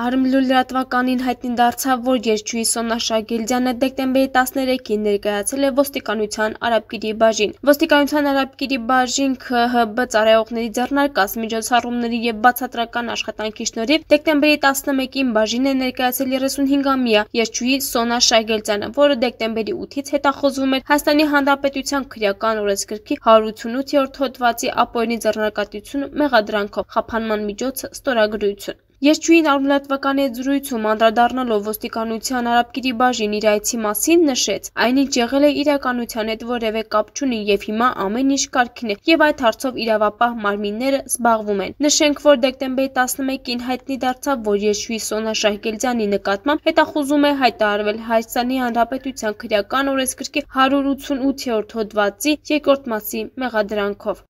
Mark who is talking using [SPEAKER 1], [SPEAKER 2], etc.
[SPEAKER 1] Արմլու լրատվականին հայտնի դարձավ, որ երջուի Սոնա Շագիլդյանը դեկտեմբերի 13-ին ներկայացել է ոստիկանության Արաբկիրի բաժին։ Ոստիկանության Արաբկիրի բաժին ՔՀԲ ծառայողների ձեռնարկած միջոցառումների եւ բացատրական աշխատանքի շնորհիվ դեկտեմբերի 11-ին բաժին է ներկայացել 35-ամյա երջուի Սոնա Շագիլդյանը, որը դեկտեմբերի 8-ից հետախոզվում էր Հայաստանի Հանրապետության քրեական օրենսգրքի 188-րդ հոդվածի ապօրինի ձեռնարկատություն մեղադրանքով խափանման միջոց ստորագրություն։ Երջույին արմլատվական է ձրույցում անդրադարնալով ոստիկանության առապկիրի բաժին իր այցի մասին նշեց, այն ինչ եղել է իրականության հետ որև է կապչունի և հիմա ամեն ինչ կարգին է և այդ հարցով իրավապահ մարմինները զբաղվում են։ Նշենք, որ դեկտեմբերի 11-ին հայտնի դարձավ, որ Երջույի Սոնա Շահգելձյանի նկատմամբ հետախուզում է հայտարարվել Հայաստանի Հանրապետության քրեական օրենսգրքի 188-րդ հոդվածի երկրորդ մասի մեղադրանքով։